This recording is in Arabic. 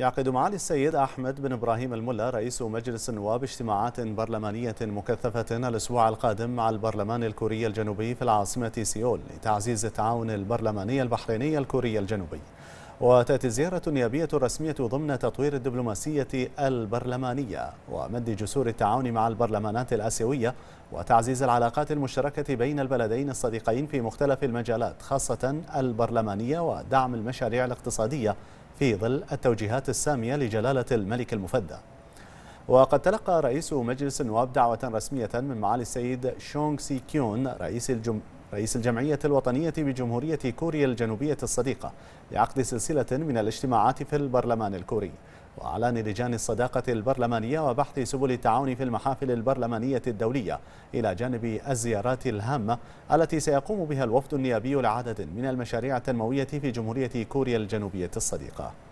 يعقد معالي السيد أحمد بن إبراهيم الملا رئيس مجلس النواب اجتماعات برلمانية مكثفة الأسبوع القادم مع البرلمان الكوري الجنوبي في العاصمة سيول لتعزيز التعاون البرلماني البحريني الكوري الجنوبي وتأتي زيارة نيابية رسمية ضمن تطوير الدبلوماسية البرلمانية ومد جسور التعاون مع البرلمانات الآسيوية وتعزيز العلاقات المشتركة بين البلدين الصديقين في مختلف المجالات خاصة البرلمانية ودعم المشاريع الاقتصادية في ظل التوجيهات السامية لجلالة الملك المفدى وقد تلقى رئيس مجلس النواب دعوة رسمية من معالي السيد شونغ سي كيون رئيس الجم... رئيس الجمعية الوطنية بجمهورية كوريا الجنوبية الصديقة لعقد سلسلة من الاجتماعات في البرلمان الكوري وأعلان لجان الصداقة البرلمانية وبحث سبل التعاون في المحافل البرلمانية الدولية إلى جانب الزيارات الهامة التي سيقوم بها الوفد النيابي لعدد من المشاريع التنموية في جمهورية كوريا الجنوبية الصديقة